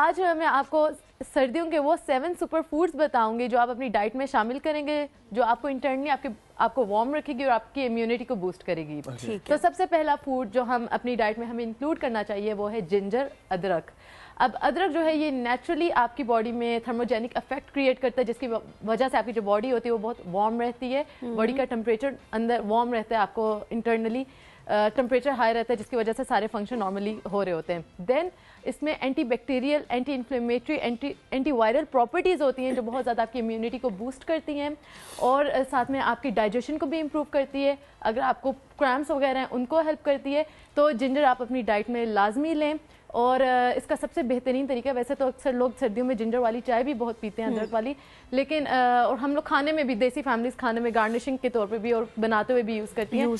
आज मैं आपको सर्दियों के वो सेवन सुपर फूड्स बताऊंगी जो आप अपनी डाइट में शामिल करेंगे जो आपको इंटरनली आपके आपको वार्म रखेगी और आपकी इम्यूनिटी को बूस्ट करेगी okay. तो सबसे पहला फूड जो हम अपनी डाइट में हमें इंक्लूड करना चाहिए वो है जिंजर अदरक अब अदरक जो है ये नेचुरली आपकी बॉडी में थर्मोजेनिक इफेक्ट क्रिएट करता है जिसकी वजह से आपकी जो बॉडी होती है वो बहुत वार्म रहती है बॉडी हम्म। का टेम्परेचर अंदर वार्म रहता है आपको इंटरनली टेम्परेचर हाई रहता है जिसकी वजह से सारे फंक्शन नॉर्मली हो रहे होते हैं देन इसमें anti bacterial anti inflammatory anti anti viral properties होती हैं जो बहुत ज़्यादा आपकी इम्यूनिटी को बूस्ट करती हैं और साथ में आपकी डाइजेशन को भी इम्प्रूव करती है अगर आपको क्रैम्स वगैरह हैं उनको हेल्प करती है तो जिंजर आप अपनी डाइट में लाजमी लें और इसका सबसे बेहतरीन तरीका वैसे तो अक्सर लोग सर्दियों में जिंजर वाली चाय भी बहुत पीते हैं अदरक हम्म। वाली लेकिन और हम लोग खाने में भी देसी फैमिलीज खाने में गार्निशिंग के तौर पे भी और बनाते हुए भी यूज़ करती हैं